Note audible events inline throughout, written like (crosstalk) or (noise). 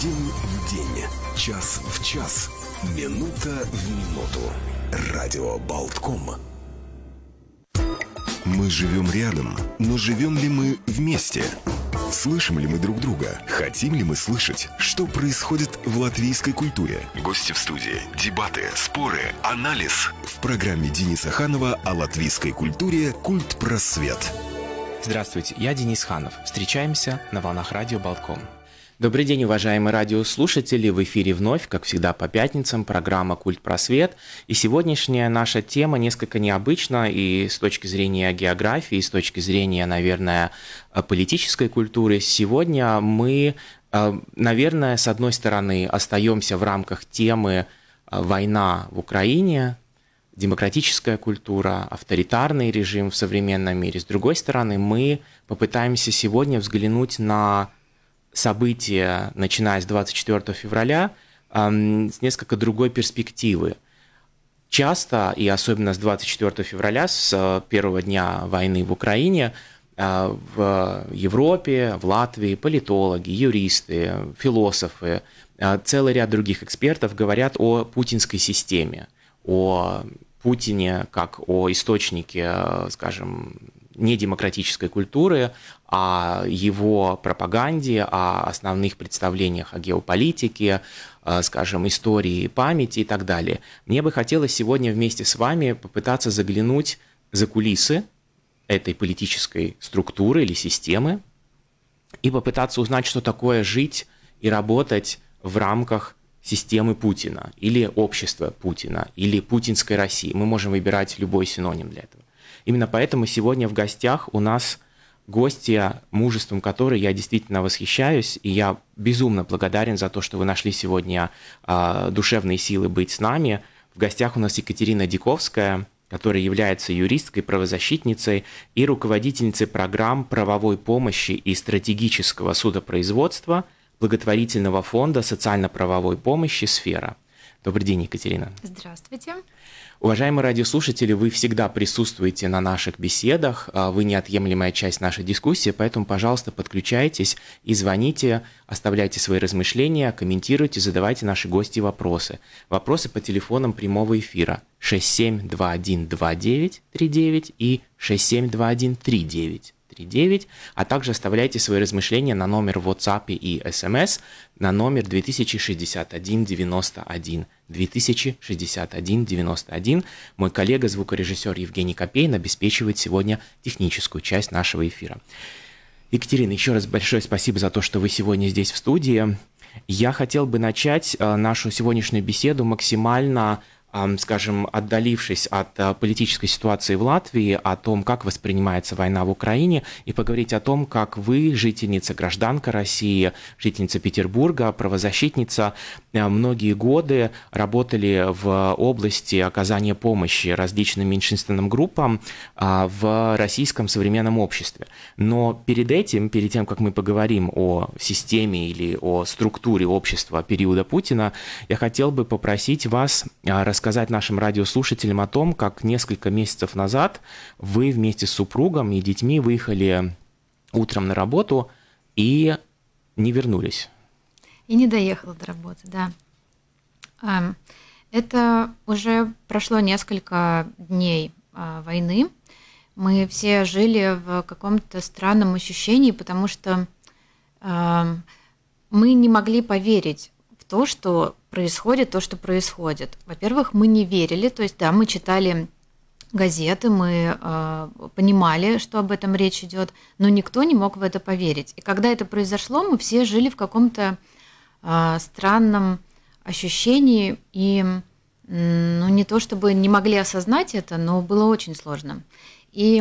День в день, час в час, минута в минуту. Радио Болтком. Мы живем рядом, но живем ли мы вместе? Слышим ли мы друг друга? Хотим ли мы слышать, что происходит в латвийской культуре? Гости в студии, дебаты, споры, анализ. В программе Дениса Ханова о латвийской культуре «Культ просвет». Здравствуйте, я Денис Ханов. Встречаемся на волнах радио «Болтком». Добрый день, уважаемые радиослушатели. В эфире вновь, как всегда, по пятницам программа «Культ просвет». И сегодняшняя наша тема несколько необычна и с точки зрения географии, и с точки зрения, наверное, э, политической культуры. Сегодня мы, э, наверное, с одной стороны, остаемся в рамках темы э, «Война в Украине», демократическая культура, авторитарный режим в современном мире. С другой стороны, мы попытаемся сегодня взглянуть на события, начиная с 24 февраля, с несколько другой перспективы. Часто, и особенно с 24 февраля, с э, первого дня войны в Украине, э, в Европе, в Латвии политологи, юристы, философы, э, целый ряд других экспертов говорят о путинской системе, о Путине как о источнике, скажем, не демократической культуры, о а его пропаганде, о основных представлениях о геополитике, э, скажем, истории памяти и так далее. Мне бы хотелось сегодня вместе с вами попытаться заглянуть за кулисы этой политической структуры или системы и попытаться узнать, что такое жить и работать в рамках системы Путина или общества Путина или путинской России. Мы можем выбирать любой синоним для этого. Именно поэтому сегодня в гостях у нас гостья, мужеством которой я действительно восхищаюсь, и я безумно благодарен за то, что вы нашли сегодня э, душевные силы быть с нами. В гостях у нас Екатерина Диковская, которая является юристкой, правозащитницей и руководительницей программ правовой помощи и стратегического судопроизводства благотворительного фонда социально-правовой помощи «Сфера». Добрый день, Екатерина. Здравствуйте. Уважаемые радиослушатели, вы всегда присутствуете на наших беседах, а, вы неотъемлемая часть нашей дискуссии, поэтому, пожалуйста, подключайтесь и звоните, оставляйте свои размышления, комментируйте, задавайте наши гости вопросы. Вопросы по телефонам прямого эфира 67212939 и 672139. 9, а также оставляйте свои размышления на номер WhatsApp и SMS на номер 2061 91 Мой коллега, звукорежиссер Евгений Копейн обеспечивает сегодня техническую часть нашего эфира. Екатерина, еще раз большое спасибо за то, что вы сегодня здесь в студии. Я хотел бы начать э, нашу сегодняшнюю беседу максимально скажем, отдалившись от а, политической ситуации в Латвии, о том, как воспринимается война в Украине, и поговорить о том, как вы, жительница, гражданка России, жительница Петербурга, правозащитница, Э, многие годы работали в области оказания помощи различным меньшинственным группам э, в российском современном обществе. Но перед этим, перед тем, как мы поговорим о системе или о структуре общества периода Путина, я хотел бы попросить вас э, рассказать нашим радиослушателям о том, как несколько месяцев назад вы вместе с супругом и детьми выехали утром на работу и не вернулись. И не доехала до работы, да. Эм, это уже прошло несколько дней а, войны. Мы все жили в каком-то странном ощущении, потому что эм, мы не могли поверить в то, что происходит то, что происходит. Во-первых, мы не верили, то есть да, мы читали газеты, мы э, понимали, что об этом речь идет, но никто не мог в это поверить. И когда это произошло, мы все жили в каком-то а, странном ощущении и ну, не то чтобы не могли осознать это, но было очень сложно. И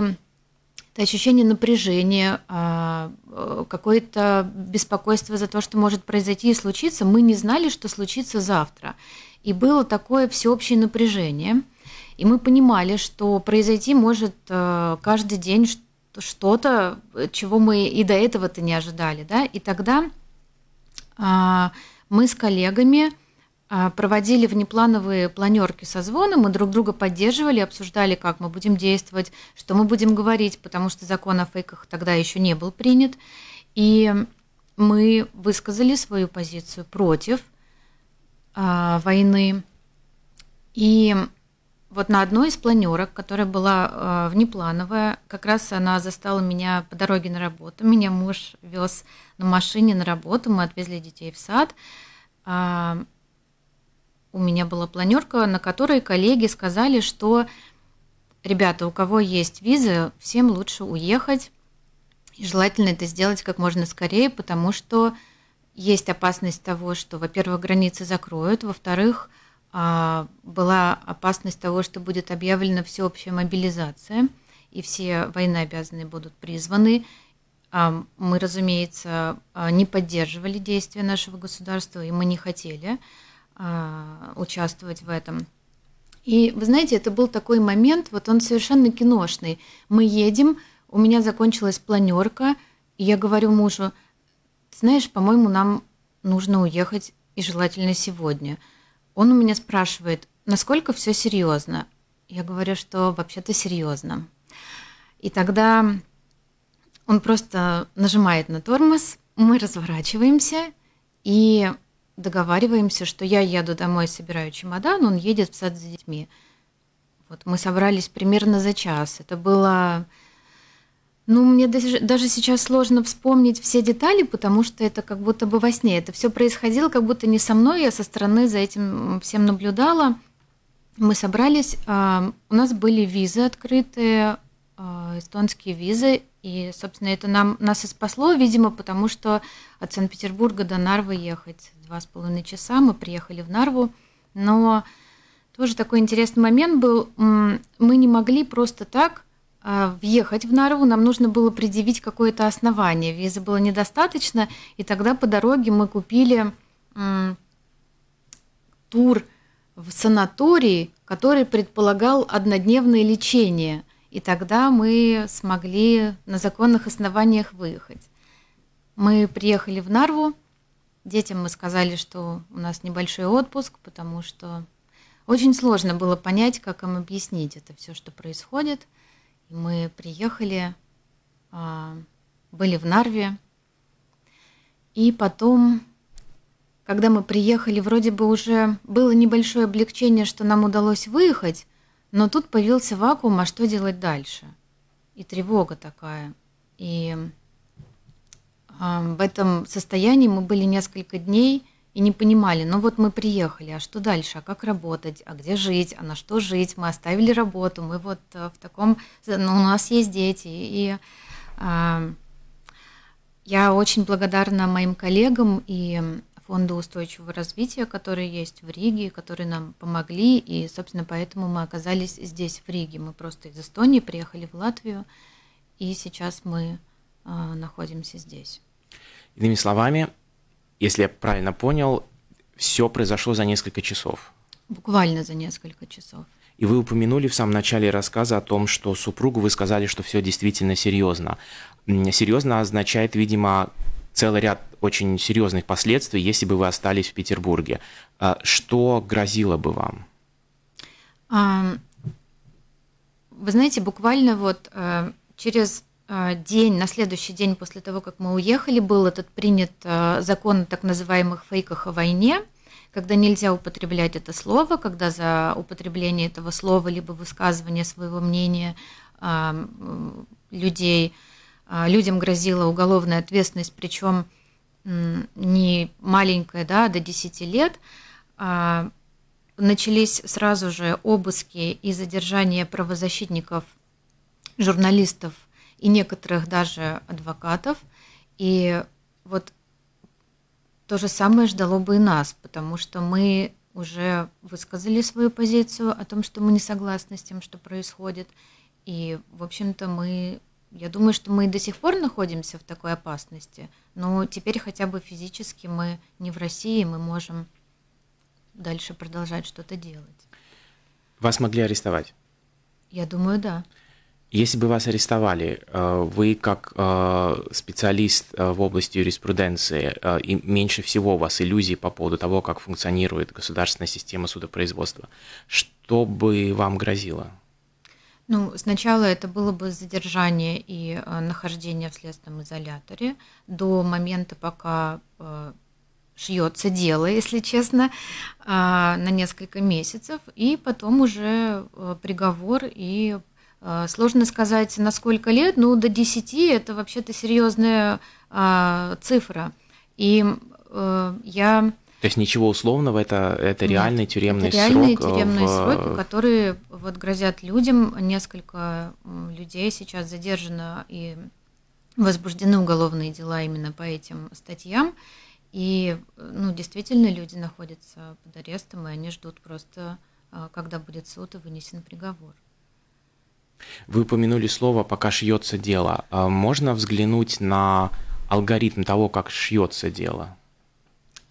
это ощущение напряжения, а, э, какое-то беспокойство за то, что может произойти и случиться. Мы не знали, что случится завтра. И было такое всеобщее напряжение. И мы понимали, что произойти может э, каждый день что-то, чего мы и до этого-то не ожидали. Да? И тогда а, мы с коллегами а, проводили внеплановые планерки со звоном, мы друг друга поддерживали, обсуждали, как мы будем действовать, что мы будем говорить, потому что закон о фейках тогда еще не был принят. И мы высказали свою позицию против а, войны. И вот на одной из планерок, которая была э, внеплановая, как раз она застала меня по дороге на работу. Меня муж вез на машине на работу, мы отвезли детей в сад. А, у меня была планерка, на которой коллеги сказали, что ребята, у кого есть визы, всем лучше уехать. И желательно это сделать как можно скорее, потому что есть опасность того, что, во-первых, границы закроют, во-вторых, а, была опасность того, что будет объявлена всеобщая мобилизация, и все военнообязанные будут призваны. А, мы, разумеется, а, не поддерживали действия нашего государства, и мы не хотели участвовать в этом. И вы знаете, это был такой момент, вот он совершенно киношный. Мы едем, у меня закончилась планерка, и я говорю мужу, знаешь, по-моему, нам нужно уехать, и желательно сегодня – он у меня спрашивает, насколько все серьезно. Я говорю, что вообще-то серьезно. И тогда он просто нажимает на тормоз, мы разворачиваемся и договариваемся, что я еду домой, собираю чемодан, он едет в сад за детьми. Вот мы собрались примерно за час. Это было ну, мне даже, даже сейчас сложно вспомнить все детали, потому что это как будто бы во сне. Это все происходило как будто не со мной, я а со стороны за этим всем наблюдала. Мы собрались, а, у нас были визы открытые, а, эстонские визы, и, собственно, это нам, нас и спасло, видимо, потому что от Санкт-Петербурга до Нарвы ехать два с половиной часа, мы приехали в Нарву, но тоже такой интересный момент был, мы не могли просто так а, въехать в Нарву нам нужно было предъявить какое-то основание. Визы было недостаточно, и тогда по дороге мы купили тур в санатории, который предполагал однодневное лечение. И тогда мы смогли на законных основаниях выехать. Мы приехали в Нарву. Детям мы сказали, что у нас небольшой отпуск, потому что очень сложно было понять, как им объяснить это все, что происходит – мы приехали, а, были в Нарве. И потом, когда мы приехали, вроде бы уже было небольшое облегчение, что нам удалось выехать, но тут появился вакуум, а что делать дальше? И тревога такая. И а, в этом состоянии мы были несколько дней – и не понимали, ну вот мы приехали, а что дальше, а как работать, а где жить, а на что жить, мы оставили работу, мы вот э, в таком, ну у нас есть дети, и э, я очень благодарна моим коллегам и фонду устойчивого развития, который есть в Риге, которые нам помогли, и, собственно, поэтому мы оказались здесь, в Риге. Мы просто из Эстонии приехали в Латвию, и сейчас мы э, находимся здесь. Иными словами, если я правильно понял, все произошло за несколько часов. Буквально за несколько часов. И вы упомянули в самом начале рассказа о том, что супругу вы сказали, что все действительно серьезно. Серьезно означает, видимо, целый ряд очень серьезных последствий, если бы вы остались в Петербурге. А что грозило бы вам? Вы знаете, буквально вот э, через а, день, на следующий день после того, как мы уехали, был этот принят а, закон о так называемых фейках о войне, когда нельзя употреблять это слово, когда за употребление этого слова либо высказывание своего мнения а, людей, людям грозила уголовная ответственность, причем не маленькая, да, до 10 лет. Начались сразу же обыски и задержания правозащитников, журналистов – и некоторых даже адвокатов. И вот то же самое ждало бы и нас, потому что мы уже высказали свою позицию о том, что мы не согласны с тем, что происходит. И, в общем-то, мы, я думаю, что мы до сих пор находимся в такой опасности, но теперь хотя бы физически мы не в России, мы можем дальше продолжать что-то делать. Вас могли арестовать? Я думаю, да. Если бы вас арестовали, э, вы как э, специалист э, в области юриспруденции, и меньше всего у вас иллюзий по поводу того, как функционирует государственная система судопроизводства, что бы вам грозило? Ну, сначала это было бы задержание и нахождение в следственном изоляторе до момента, пока шьется дело, если честно, на несколько месяцев, и потом уже приговор и Э, сложно сказать, на сколько лет, но до 10 это вообще-то серьезная а, цифра. И а, я... То есть ничего условного, это, это реальный тюремный это реальные срок? Э, тюремные в... сроки, которые вот грозят людям. Несколько людей сейчас задержано и возбуждены уголовные дела именно по этим статьям. И ну, действительно люди находятся под арестом, и они ждут просто, а, когда будет суд и вынесен приговор. Вы упомянули слово «пока шьется дело». А можно взглянуть на алгоритм того, как шьется дело?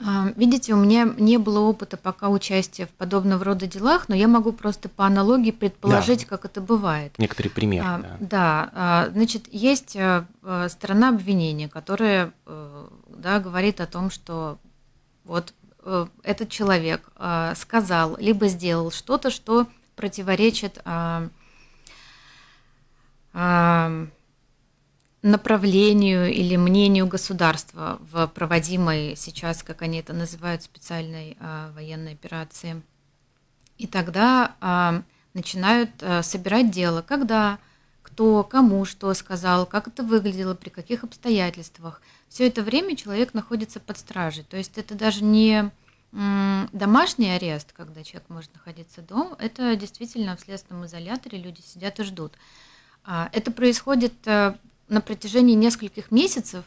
А, видите, у меня не было опыта пока участия в подобного рода делах, но я могу просто по аналогии предположить, да. как это бывает. Некоторые примеры. А, да. да, значит, есть э, э, сторона обвинения, которая э, да, говорит о том, что вот этот человек сказал либо сделал что-то, что противоречит а, направлению или мнению государства в проводимой сейчас, как они это называют, специальной а, военной операции. И тогда а, начинают собирать дело, когда, кто, кому что сказал, как это выглядело, при каких обстоятельствах. Все это время человек находится под стражей. То есть это даже не домашний арест, когда человек может находиться дома, это действительно в следственном изоляторе люди сидят и ждут. А, это происходит э, на протяжении нескольких месяцев,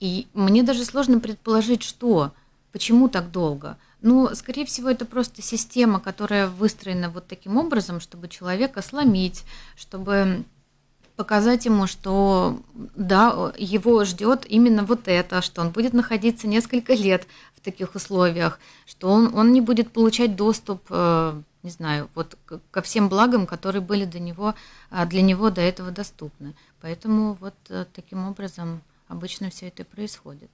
и мне даже сложно предположить, что, почему так долго. Ну, скорее всего, это просто система, которая выстроена вот таким образом, чтобы человека сломить, чтобы показать ему, что да, его ждет именно вот это, что он будет находиться несколько лет в таких условиях, что он, он не будет получать доступ, э, не знаю, вот ко всем благам, которые были до него, а, для него до этого доступны. Поэтому вот э, таким образом обычно все это происходит.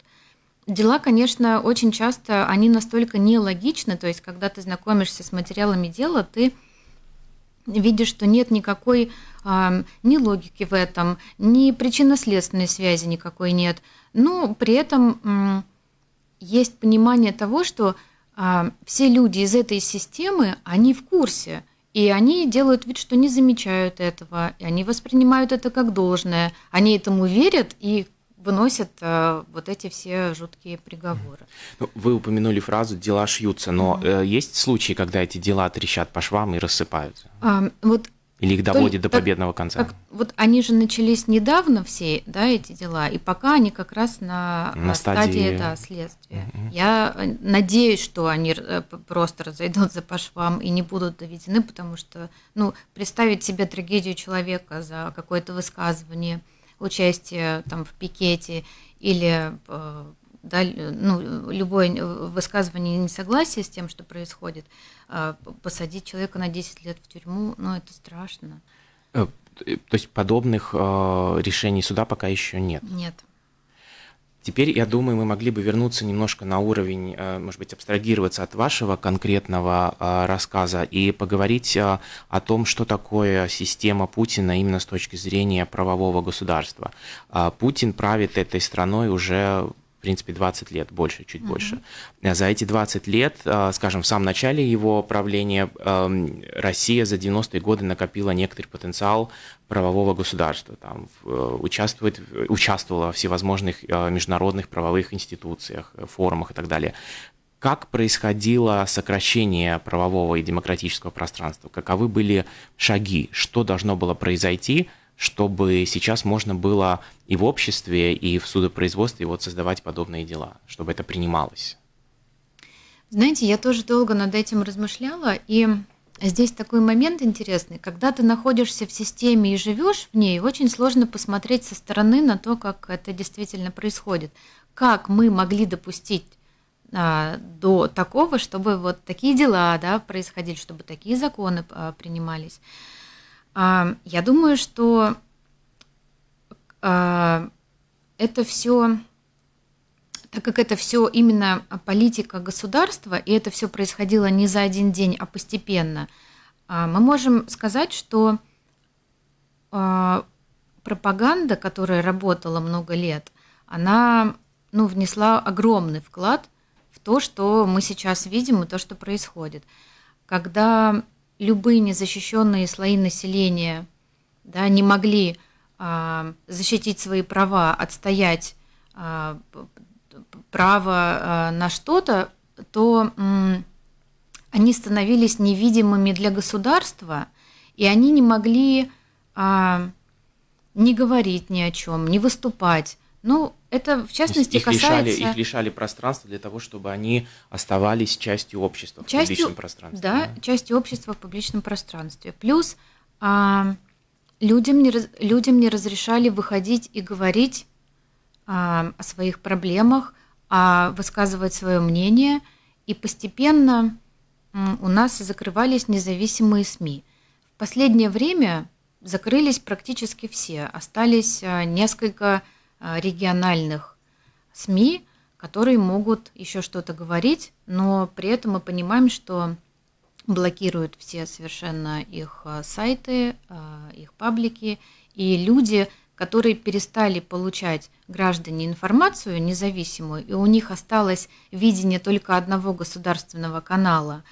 Дела, конечно, очень часто, они настолько нелогичны, то есть когда ты знакомишься с материалами дела, ты видя, что нет никакой э, ни логики в этом, ни причинно-следственной связи никакой нет. Но при этом э, есть понимание того, что э, все люди из этой системы, они в курсе, и они делают вид, что не замечают этого, и они воспринимают это как должное, они этому верят и выносят э, вот эти все жуткие приговоры. Ну, вы упомянули фразу «дела шьются», но э, есть случаи, когда эти дела трещат по швам и рассыпаются? А, вот или их доводят Только, до победного конца? Так, вот они же начались недавно все, да, эти дела, и пока они как раз на, на э, стадии, стадии да, следствия. Угу. Я э, надеюсь, что они э, просто разойдутся по швам и не будут доведены, потому что, ну, представить себе трагедию человека за какое-то высказывание – участие там, в пикете или э, да, ну, любое высказывание несогласия с тем, что происходит, э, посадить человека на 10 лет в тюрьму, ну, это страшно. Э, то есть подобных решений суда пока еще нет? Нет. Теперь, я думаю, мы могли бы вернуться немножко на уровень, э, может быть, абстрагироваться от вашего конкретного э, рассказа и поговорить э, о том, что такое система Путина именно с точки зрения правового государства. Путин правит этой страной уже в принципе, 20 лет, больше, чуть mm-hmm. больше. Э, за эти 20 лет, э, скажем, в самом начале его правления эм, Россия за 90-е годы накопила некоторый потенциал правового государства, там, э, участвует, участвовала во всевозможных международных правовых институциях, форумах и так далее. Как происходило сокращение правового и демократического пространства? Каковы были шаги? Что должно было произойти – чтобы сейчас можно было и в обществе, и в судопроизводстве вот создавать подобные дела, чтобы это принималось? Знаете, я тоже долго над этим размышляла, и здесь такой момент интересный. Когда ты находишься в системе и живешь в ней, очень сложно посмотреть со стороны на то, как это действительно происходит. Как мы могли допустить а, до такого, чтобы вот такие дела да, происходили, чтобы такие законы а, принимались. А, я думаю, что а, это все, так как это все именно политика государства, и это все происходило не за один день, а постепенно, а, мы можем сказать, что пропаганда, которая работала много лет, она ну, внесла огромный вклад в то, что мы сейчас видим и то, что происходит. Когда любые незащищенные слои населения да, не могли э, защитить свои права, отстоять э, право э, на что-то, то, то они становились невидимыми для государства, и они не могли не говорить ни о чем, не выступать. Ну, это в частности их касается... Лишали, их лишали пространства для того, чтобы они оставались частью общества частью, в публичном пространстве. Да, да, частью общества в публичном пространстве. Плюс а, людям, не, людям не разрешали выходить и говорить а, о своих проблемах, а, высказывать свое мнение. И постепенно у нас закрывались независимые СМИ. В последнее время закрылись практически все. Остались а, несколько а, региональных СМИ, которые могут еще что-то говорить, но при этом мы понимаем, что блокируют все совершенно их а, сайты, а, их паблики, и люди, которые перестали получать граждане информацию независимую, и у них осталось видение только одного государственного канала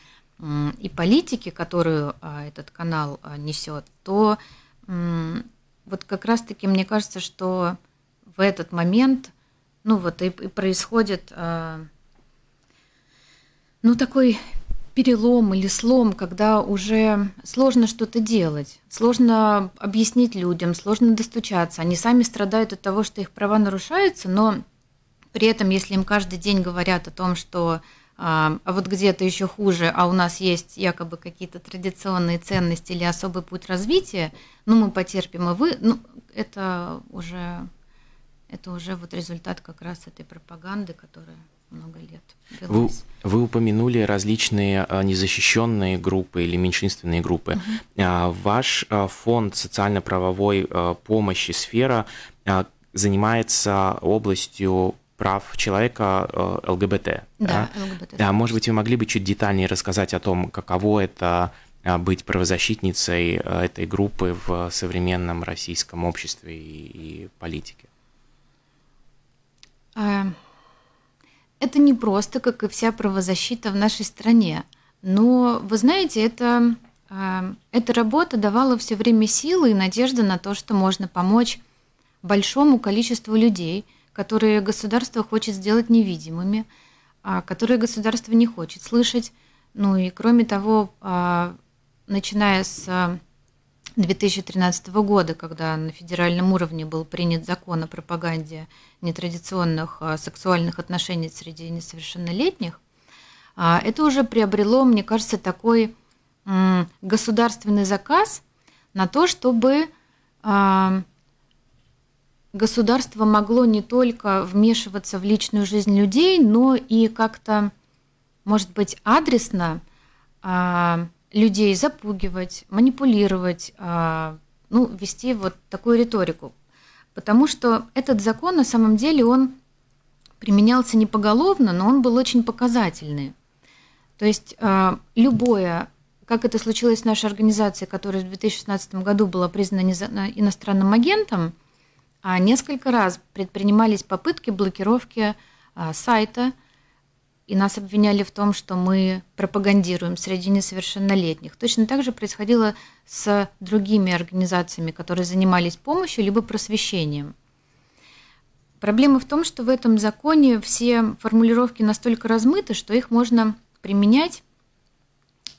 и политики, которую этот канал несет, то вот как раз-таки мне кажется, что в этот момент, ну вот и, и происходит, э, ну такой перелом или слом, когда уже сложно что-то делать, сложно объяснить людям, сложно достучаться. Они сами страдают от того, что их права нарушаются, но при этом, если им каждый день говорят о том, что а, а вот где-то еще хуже, а у нас есть якобы какие-то традиционные ценности или особый путь развития, ну мы потерпим, а вы, ну это уже это уже вот результат как раз этой пропаганды, которая много лет. Вы, вы упомянули различные а, незащищенные группы или меньшинственные группы. Uh -huh. А, ваш а, фонд социально-правовой помощи «Сфера» занимается областью прав человека ЛГБТ. Да, да? ЛГБТ. Да, может быть, вы могли бы чуть детальнее рассказать о том, каково это быть правозащитницей этой группы в современном российском обществе и, и политике? А, это не просто, как и вся правозащита в нашей стране. Но, вы знаете, это, а, эта работа давала все время силы и надежды на то, что можно помочь большому количеству людей, которые государство хочет сделать невидимыми, а, которые государство не хочет слышать. Ну и кроме того, начиная с 2013 года, когда на федеральном уровне был принят закон о пропаганде нетрадиционных а, сексуальных отношений среди несовершеннолетних, а, это уже приобрело, мне кажется, такой государственный заказ на то, чтобы а, государство могло не только вмешиваться в личную жизнь людей, но и как-то, может быть, адресно людей запугивать, манипулировать, а, ну, вести вот такую риторику. Потому что этот закон на самом деле он применялся не поголовно, но он был очень показательный. То есть а, любое, как это случилось с нашей организации, которая в 2016 году была признана иностранным агентом, а несколько раз предпринимались попытки блокировки сайта – и нас обвиняли в том, что мы пропагандируем среди несовершеннолетних. Точно так же происходило с другими организациями, которые занимались помощью либо просвещением. Проблема в том, что в этом законе все формулировки настолько размыты, что их можно применять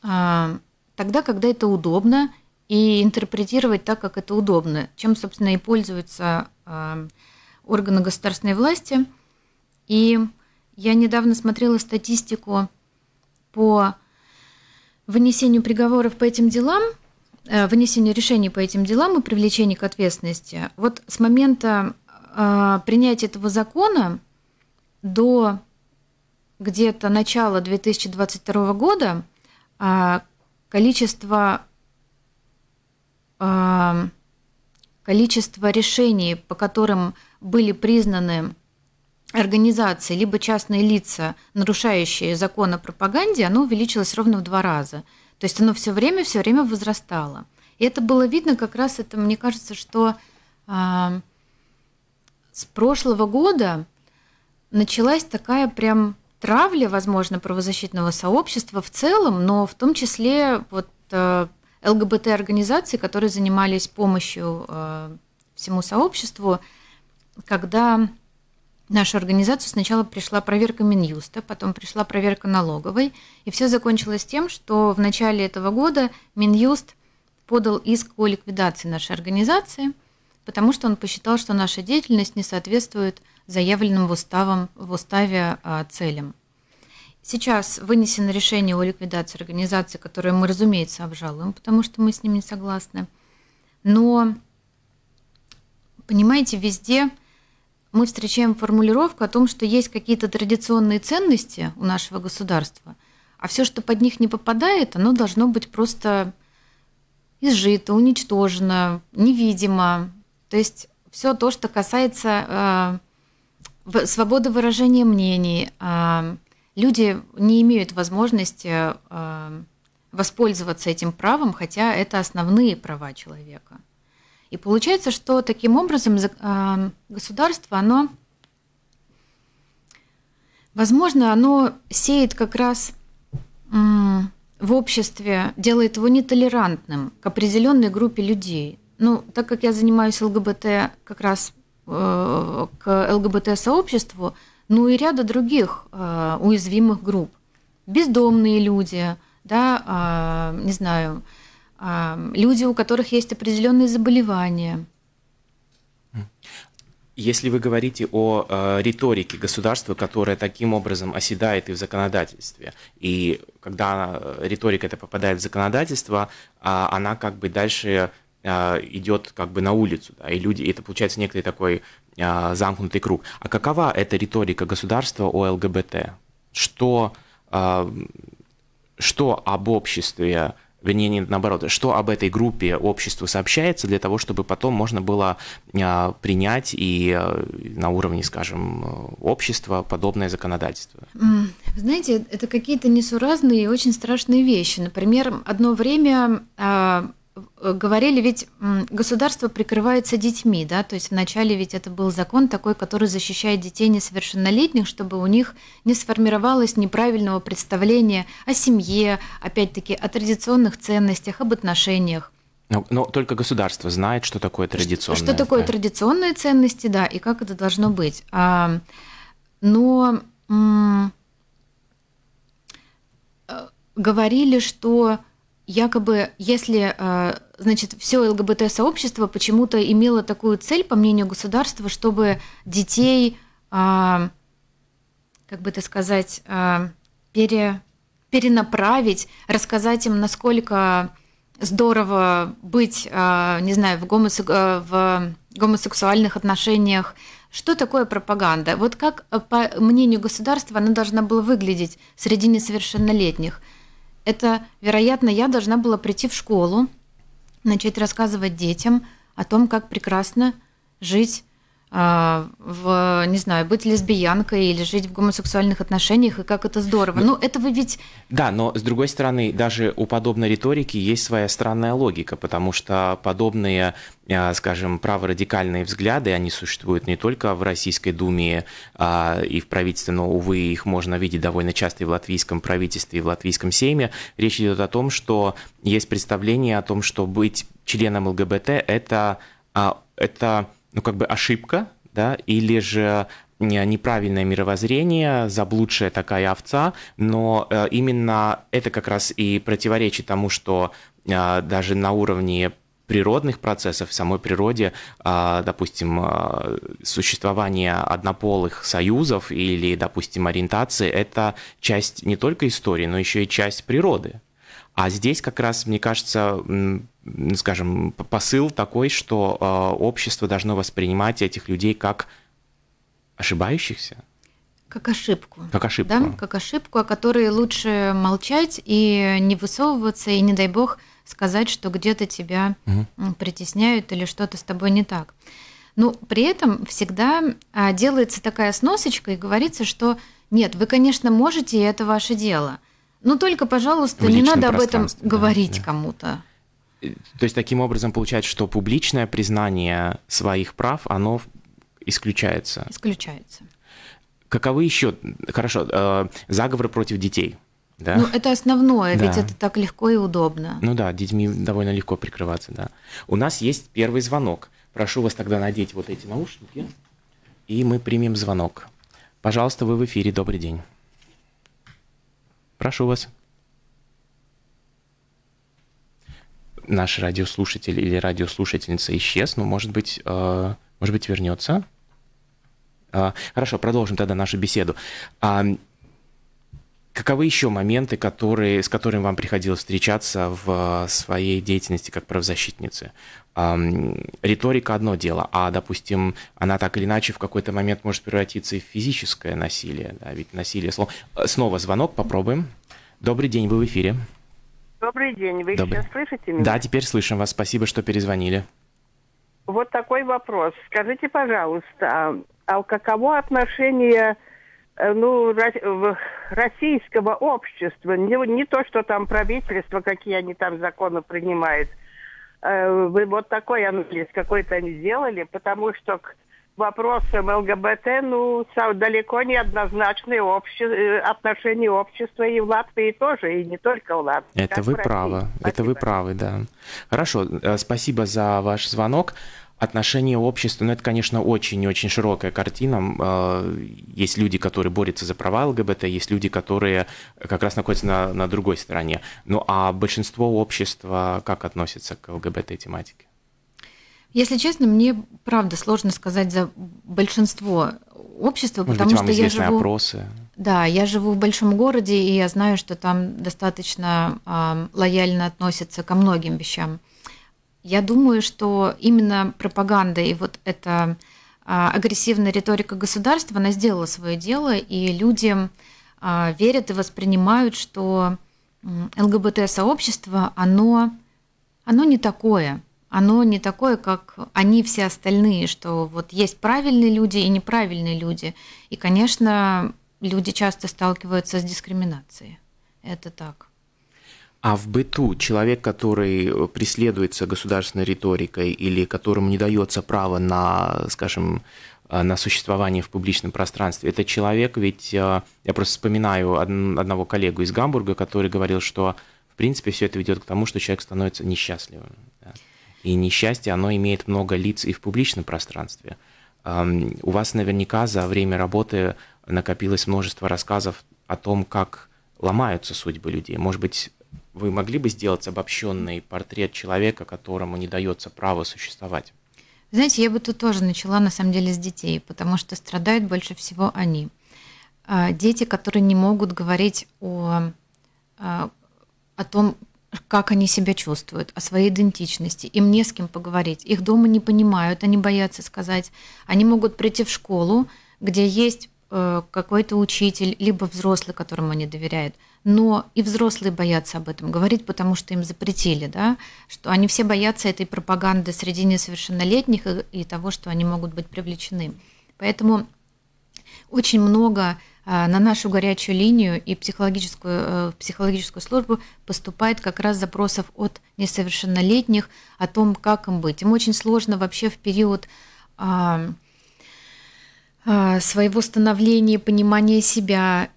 а, тогда, когда это удобно, и интерпретировать так, как это удобно, чем, собственно, и пользуются а, органы государственной власти. И я недавно смотрела статистику по вынесению приговоров по этим делам, э, вынесению решений по этим делам и привлечению к ответственности. Вот с момента э, принятия этого закона до где-то начала 2022 года э, количество количество решений, по которым были признаны организации, либо частные лица, нарушающие закон о пропаганде, оно увеличилось ровно в два раза. То есть оно все время, все время возрастало. И это было видно как раз, это, мне кажется, что э, с прошлого года началась такая прям травля, возможно, правозащитного сообщества в целом, но в том числе вот э, ЛГБТ-организации, которые занимались помощью э, всему сообществу, когда нашу организацию сначала пришла проверка Минюста, потом пришла проверка налоговой, и все закончилось тем, что в начале этого года Минюст подал иск о ликвидации нашей организации, потому что он посчитал, что наша деятельность не соответствует заявленным в, уставом, в уставе а, целям. Сейчас вынесено решение о ликвидации организации, которое мы, разумеется, обжалуем, потому что мы с ним не согласны. Но, понимаете, везде мы встречаем формулировку о том, что есть какие-то традиционные ценности у нашего государства, а все, что под них не попадает, оно должно быть просто изжито, уничтожено, невидимо. То есть все то, что касается э, свободы выражения мнений, э, люди не имеют возможности э, воспользоваться этим правом, хотя это основные права человека. И получается, что таким образом а, государство, оно, возможно, оно сеет как раз в обществе, делает его нетолерантным к определенной группе людей. Ну, так как я занимаюсь ЛГБТ как раз э, к ЛГБТ-сообществу, ну и ряда других э, уязвимых групп. Бездомные люди, да, а, не знаю, люди, у которых есть определенные заболевания. Если вы говорите о э, риторике государства, которое таким образом оседает и в законодательстве, и когда она, э, риторика это попадает в законодательство, э, она как бы дальше э, идет как бы на улицу, да, и люди, и это получается некий такой э, замкнутый круг. А какова эта риторика государства о ЛГБТ? Что, э, что об обществе вернее, наоборот, что об этой группе обществу сообщается для того, чтобы потом можно было а, принять и а, на уровне, скажем, общества подобное законодательство? Знаете, это какие-то несуразные и очень страшные вещи. Например, одно время а, Э, говорили, ведь государство прикрывается детьми, да, то есть вначале ведь это был закон такой, который защищает детей несовершеннолетних, чтобы у них не сформировалось неправильного представления о семье, опять-таки о традиционных ценностях, об отношениях. Но, но только государство знает, что такое традиционное. Что, что такое традиционные ценности, да, и как это должно быть. А, но м- э, говорили, что якобы, если, э, значит, все ЛГБТ-сообщество почему-то имело такую цель, по мнению государства, чтобы детей, э, как бы это сказать, э, пере, перенаправить, рассказать им, насколько здорово быть, не знаю, в, гомосек... в гомосексуальных отношениях. Что такое пропаганда? Вот как, по мнению государства, она должна была выглядеть среди несовершеннолетних – это, вероятно, я должна была прийти в школу, начать рассказывать детям о том, как прекрасно жить а, в, не знаю, быть лесбиянкой или жить в гомосексуальных отношениях, и как это здорово. Ну, ну, это вы ведь... Да, но с другой стороны, даже у подобной риторики есть своя странная логика, потому что подобные а, скажем, праворадикальные взгляды, они существуют не только в Российской Думе а, и в правительстве, но, увы, их можно видеть довольно часто и в латвийском правительстве, и в латвийском сейме. Речь идет о том, что есть представление о том, что быть членом ЛГБТ это, а, это ну, как бы ошибка, да, или же э, неправильное мировоззрение, заблудшая такая овца, но э, именно это как раз и противоречит тому, что э, даже на уровне природных процессов в самой природе, допустим, существование однополых союзов или, допустим, ориентации, это часть не только истории, но еще и часть природы. А здесь как раз, мне кажется, скажем, посыл такой, что а, общество должно воспринимать этих людей как ошибающихся. Как ошибку. Как ошибку. Да? Как ошибку, о которой лучше молчать и не высовываться, и, не дай бог, сказать, что где-то тебя угу. притесняют или что-то с тобой не так. Но ну, при этом всегда а, делается такая сносочка и говорится, что нет, вы, конечно, можете, и это ваше дело – ну только, пожалуйста, не надо об этом говорить да. кому-то. Э, то есть таким образом получается, что публичное признание своих прав, оно исключается. Исключается. Каковы еще, хорошо, э, заговоры против детей? Да? Ну, это основное, да. ведь это так легко и удобно. Ну да, детьми довольно легко прикрываться, да. У нас есть первый звонок. Прошу вас тогда надеть вот эти наушники, и мы примем звонок. Пожалуйста, вы в эфире, добрый день. Прошу вас. Наш радиослушатель или радиослушательница исчез, но, может быть, э, может быть вернется. А, хорошо, продолжим тогда нашу беседу. А, Каковы еще моменты, которые, с которыми вам приходилось встречаться в э, своей деятельности как правозащитницы? Риторика одно дело, а, допустим, она так или иначе в какой-то момент может превратиться и в физическое насилие. Да, ведь насилие слов. Э, снова звонок, попробуем. Добрый день, вы в эфире. Добрый день, вы Добрый. сейчас слышите меня? Да, теперь слышим вас. Спасибо, что перезвонили. Вот такой вопрос. Скажите, пожалуйста, а, а каково отношение Э, ну, российского общества, не, не то, что там правительство, какие они там законы принимают. Э, вы вот такой анализ какой-то они сделали, потому что к вопросам ЛГБТ, ну, далеко не однозначные обще... Э, отношения общества и в Латвии тоже, и не только в Латвии. Это вы правы, это вы правы, да. Хорошо, спасибо за ваш звонок отношение общества, ну это, конечно, очень-очень широкая картина. А, есть люди, которые борются за права ЛГБТ, есть люди, которые как раз находятся на, на другой стороне. Ну а большинство общества как относится к ЛГБТ-тематике? Если честно, мне правда сложно сказать за большинство общества, Может потому быть, вам что я живу... опросы. Да, я живу в большом городе, и я знаю, что там достаточно э, лояльно относятся ко многим вещам. Я думаю, что именно пропаганда и вот эта а, агрессивная риторика государства, она сделала свое дело, и люди а, верят и воспринимают, что ЛГБТ-сообщество, оно, оно не такое. Оно не такое, как они все остальные, что вот есть правильные люди и неправильные люди. И, конечно, люди часто сталкиваются с дискриминацией. Это так. А в быту человек, который э, преследуется государственной риторикой или которому не дается право на, скажем, э, на существование в публичном пространстве. Это человек, ведь э, я просто вспоминаю одного коллегу из Гамбурга, который говорил, что в принципе все это ведет к тому, что человек становится несчастливым. И несчастье, оно имеет много лиц и в публичном пространстве. У вас наверняка за время работы накопилось множество рассказов о том, как ломаются судьбы людей. Может быть, вы могли бы сделать обобщенный портрет человека, которому не дается право существовать? Знаете, я бы тут тоже начала на самом деле с детей, потому что страдают больше всего они. А, дети, которые не могут говорить о, а, о том, как они себя чувствуют, о своей идентичности. Им не с кем поговорить. Их дома не понимают, они боятся сказать. Они могут прийти в школу, где есть э, какой-то учитель, либо взрослый, которому они доверяют – но и взрослые боятся об этом говорить, потому что им запретили, да, что они все боятся этой пропаганды среди несовершеннолетних и, и того, что они могут быть привлечены. Поэтому очень много а, на нашу горячую линию и психологическую, э, психологическую службу поступает как раз запросов от несовершеннолетних о том, как им быть. Им очень сложно вообще в период а, а, своего становления, понимания себя,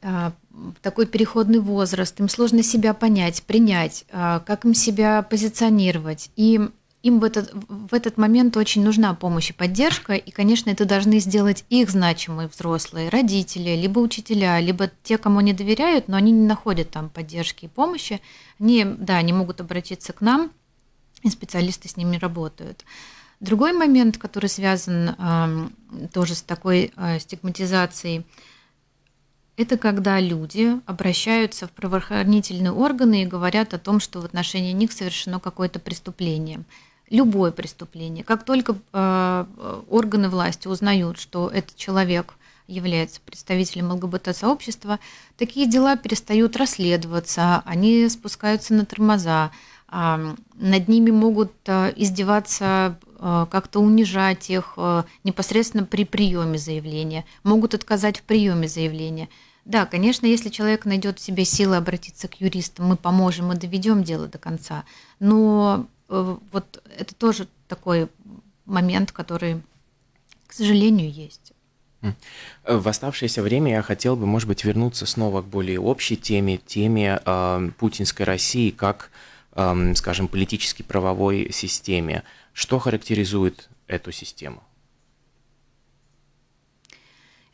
такой переходный возраст, им сложно себя понять, принять, а, как им себя позиционировать. И им в этот, в этот момент очень нужна помощь и поддержка, и, конечно, это должны сделать их значимые взрослые, родители, либо учителя, либо те, кому они доверяют, но они не находят там поддержки и помощи. Они, да, они могут обратиться к нам, и специалисты с ними работают. Другой момент, который связан э, тоже с такой э, стигматизацией – это когда люди обращаются в правоохранительные органы и говорят о том, что в отношении них совершено какое-то преступление. Любое преступление. Как только э, э органы власти узнают, что этот человек является представителем ЛГБТ-сообщества, такие дела перестают расследоваться, они спускаются на тормоза, над ними могут э, издеваться, э, как-то унижать их э, непосредственно при приеме заявления, могут отказать в приеме заявления. Да, конечно, если человек найдет в себе силы обратиться к юристам, мы поможем, мы доведем дело до конца. Но вот это тоже такой момент, который, к сожалению, есть. В оставшееся время я хотел бы, может быть, вернуться снова к более общей теме, теме э, путинской России как Эм, скажем, политически правовой системе. Что характеризует эту систему?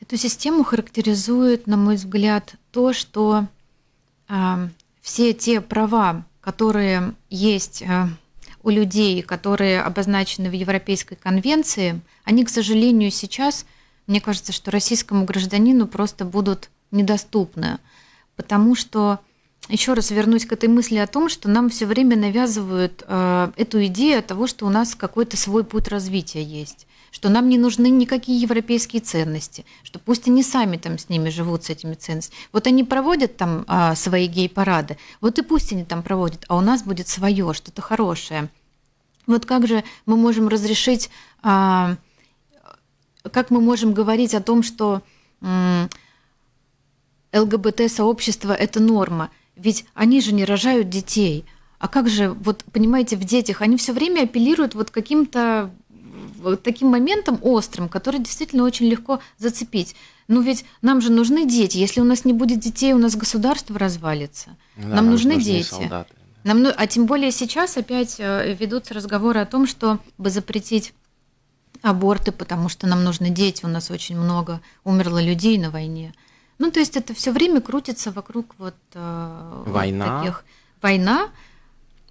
Эту систему характеризует, на мой взгляд, то, что э, все те права, которые есть э, у людей, которые обозначены в Европейской конвенции, они, к сожалению, сейчас, мне кажется, что российскому гражданину просто будут недоступны, потому что еще раз вернусь к этой мысли о том, что нам все время навязывают э, эту идею того, что у нас какой-то свой путь развития есть, что нам не нужны никакие европейские ценности, что пусть они сами там с ними живут, с этими ценностями. Вот они проводят там э, свои гей-парады, вот и пусть они там проводят, а у нас будет свое, что-то хорошее. Вот как же мы можем разрешить, э, как мы можем говорить о том, что э, ЛГБТ-сообщество – это норма – ведь они же не рожают детей. А как же, вот понимаете, в детях они все время апеллируют вот каким-то вот таким моментом острым, который действительно очень легко зацепить. Ну ведь нам же нужны дети. Если у нас не будет детей, у нас государство развалится. Да, нам, нам нужны, нужны дети. Нам, ну, а тем более сейчас опять э, ведутся разговоры о том, что бы запретить аборты, потому что нам нужны дети. У нас очень много умерло людей на войне. Ну, то есть это все время крутится вокруг вот э, война. Вот таких война,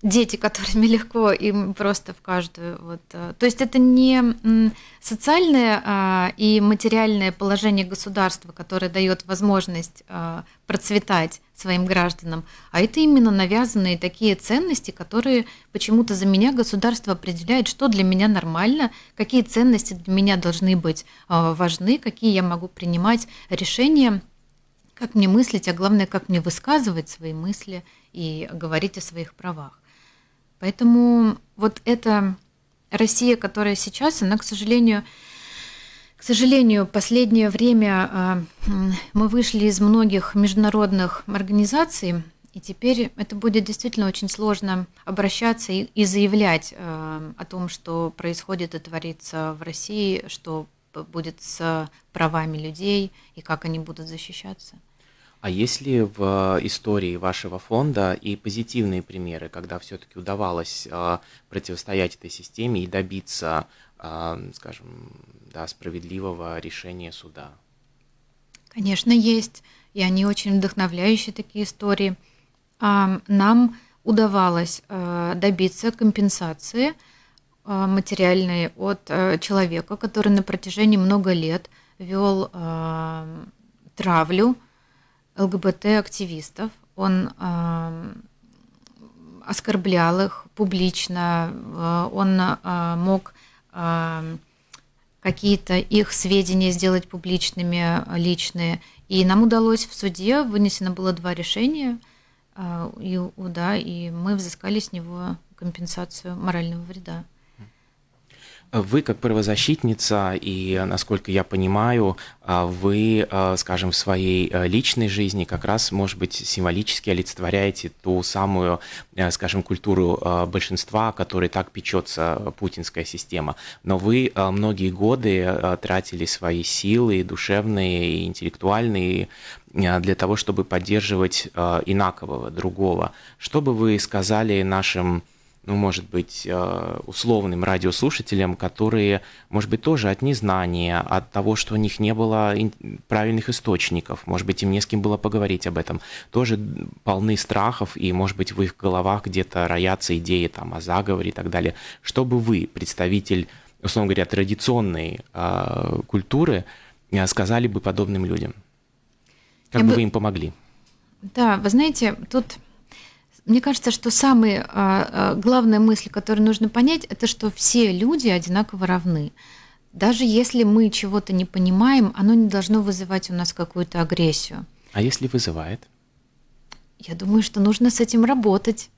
дети, которыми (laughs) легко им просто в каждую. Вот, э, то есть это не социальное э, и материальное положение государства, которое дает возможность э, процветать своим гражданам, а это именно навязанные такие ценности, которые почему-то за меня государство определяет, что для меня нормально, какие ценности для меня должны быть а, важны, какие я могу принимать решения как мне мыслить, а главное, как мне высказывать свои мысли и говорить о своих правах. Поэтому вот эта Россия, которая сейчас, она, к сожалению, к сожалению, последнее время а, мы вышли из многих международных организаций, и теперь это будет действительно очень сложно обращаться и, заявлять а, о том, что происходит и творится в России, что будет с правами людей и как они будут защищаться. А есть ли в э, истории вашего фонда и позитивные примеры, когда все-таки удавалось э, противостоять этой системе и добиться, э, скажем, да, справедливого решения суда? Конечно, есть. И они очень вдохновляющие такие истории. А, нам удавалось добиться компенсации материальной от человека, который на протяжении много лет вел травлю ЛГБТ-активистов. Он эм, оскорблял их публично, э, он э, мог эм, какие-то их сведения сделать публичными, э, личные. И нам удалось в суде, вынесено было два решения, и, да, и мы взыскали с него компенсацию морального вреда. Вы как правозащитница, и, насколько я понимаю, а, вы, а, скажем, в своей а, личной жизни как раз, может быть, символически олицетворяете ту самую, скажем, культуру большинства, которой так печется путинская система. Но вы многие годы тратили свои силы душевные и интеллектуальные для того, чтобы поддерживать инакового, другого. Что бы вы сказали нашим ну, может быть, э, условным радиослушателям, которые, может быть, тоже от незнания, от того, что у них не было правильных источников, может быть, им не с кем было поговорить об этом, тоже полны страхов, и, может быть, в их головах где-то роятся идеи там, о заговоре и так далее. Что бы вы, представитель, условно говоря, традиционной э, культуры, э, сказали бы подобным людям? Как Я бы вы им помогли? Да, вы знаете, тут мне кажется, что самая а, главная мысль, которую нужно понять, это что все люди одинаково равны. Даже если мы чего-то не понимаем, оно не должно вызывать у нас какую-то агрессию. А если вызывает? Я думаю, что нужно с этим работать.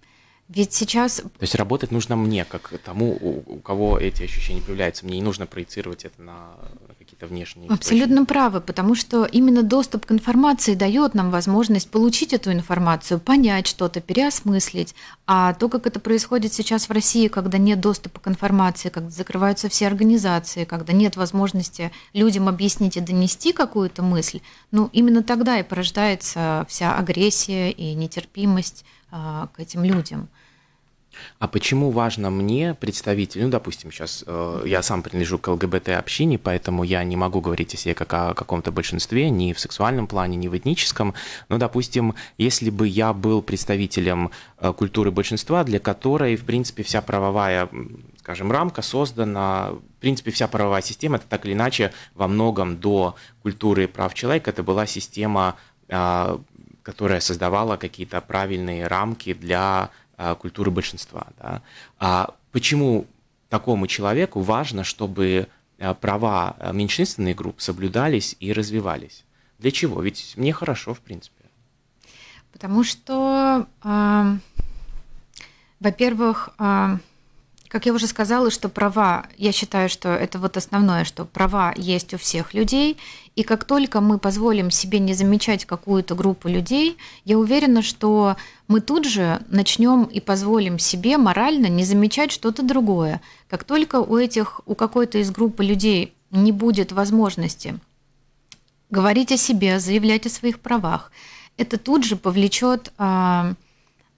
Ведь сейчас... То есть работать нужно мне, как тому, у, кого эти ощущения появляются. Мне не нужно проецировать это на какие-то внешние... Абсолютно источники. правы, потому что именно доступ к информации дает нам возможность получить эту информацию, понять что-то, переосмыслить. А то, как это происходит сейчас в России, когда нет доступа к информации, когда закрываются все организации, когда нет возможности людям объяснить и донести какую-то мысль, ну именно тогда и порождается вся агрессия и нетерпимость а, к этим людям. А почему важно мне, представитель, ну, допустим, сейчас э, я сам принадлежу к ЛГБТ-общине, поэтому я не могу говорить о себе как о каком-то большинстве, ни в сексуальном плане, ни в этническом, но, допустим, если бы я был представителем э, культуры большинства, для которой, в принципе, вся правовая, скажем, рамка создана, в принципе, вся правовая система, это так или иначе во многом до культуры прав человека, это была система э, которая создавала какие-то правильные рамки для а, культуры большинства. Да. А почему такому человеку важно, чтобы а, права а, меньшинственных групп соблюдались и развивались? Для чего? Ведь мне хорошо, в принципе. Потому что, э, во-первых, э, как я уже сказала, что права, я считаю, что это вот основное, что права есть у всех людей, и как только мы позволим себе не замечать какую-то группу людей, я уверена, что мы тут же начнем и позволим себе морально не замечать что-то другое. Как только у этих, у какой-то из группы людей не будет возможности говорить о себе, заявлять о своих правах, это тут же повлечет а,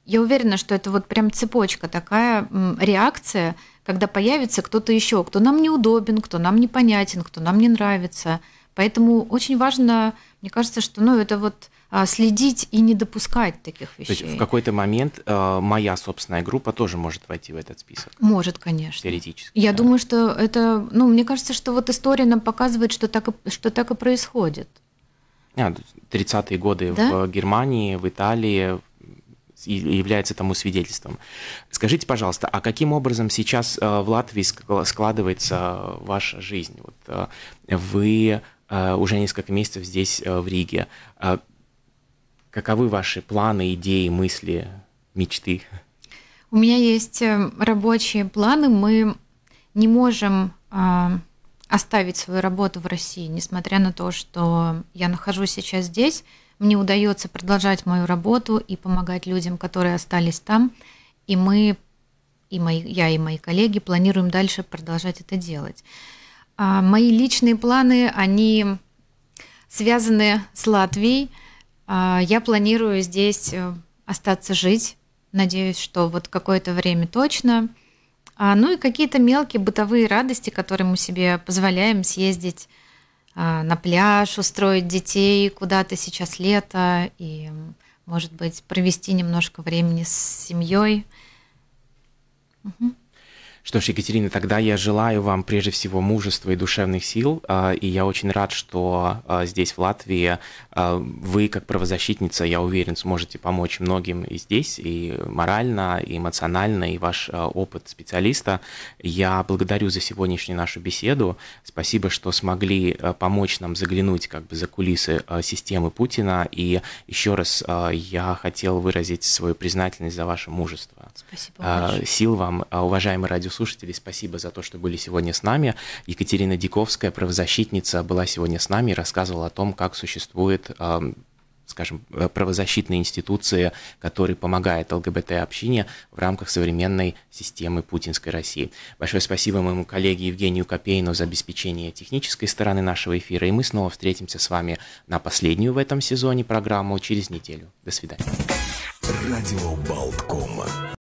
я уверена, что это вот прям цепочка такая реакция, когда появится кто-то еще, кто нам неудобен, кто нам непонятен, кто нам не нравится. Поэтому очень важно, мне кажется, что ну, это вот а, следить и не допускать таких вещей. То есть в какой-то момент э, моя собственная группа тоже может войти в этот список? Может, конечно. Теоретически. Я да. думаю, что это, ну, мне кажется, что вот история нам показывает, что так что так и происходит. А, 30-е годы да? в Германии, в Италии, является тому свидетельством. Скажите, пожалуйста, а каким образом сейчас э, в Латвии складывается э, ваша жизнь? Вот э, вы уже несколько месяцев здесь, в Риге. Каковы ваши планы, идеи, мысли, мечты? У меня есть рабочие планы. Мы не можем оставить свою работу в России, несмотря на то, что я нахожусь сейчас здесь мне удается продолжать мою работу и помогать людям, которые остались там. И мы, и мои, я и мои коллеги планируем дальше продолжать это делать. А мои личные планы, они связаны с Латвией. А я планирую здесь э, остаться жить. Надеюсь, что вот какое-то время точно. А, ну и какие-то мелкие бытовые радости, которые мы себе позволяем съездить а, на пляж устроить детей куда-то сейчас лето и, может быть, провести немножко времени с семьей. Угу. Что ж, Екатерина, тогда я желаю вам прежде всего мужества и душевных сил, а, и я очень рад, что а, здесь, в Латвии, а, вы, как правозащитница, я уверен, сможете помочь многим и здесь, и морально, и эмоционально, и ваш опыт специалиста. Я благодарю за сегодняшнюю нашу беседу. Спасибо, что смогли помочь нам заглянуть как бы за кулисы системы Путина. И еще раз я хотел выразить свою признательность за ваше мужество. Спасибо а, большое. Сил вам, а, уважаемые радиослушатели, спасибо за то, что были сегодня с нами. Екатерина Диковская, правозащитница, была сегодня с нами и рассказывала о том, как существует а, скажем, э, правозащитные институции, которые помогают ЛГБТ-общине в рамках современной системы путинской России. Большое спасибо моему коллеге Евгению Копейну за обеспечение технической стороны нашего эфира, и мы снова встретимся с вами на последнюю в этом сезоне программу через неделю. До свидания. Радио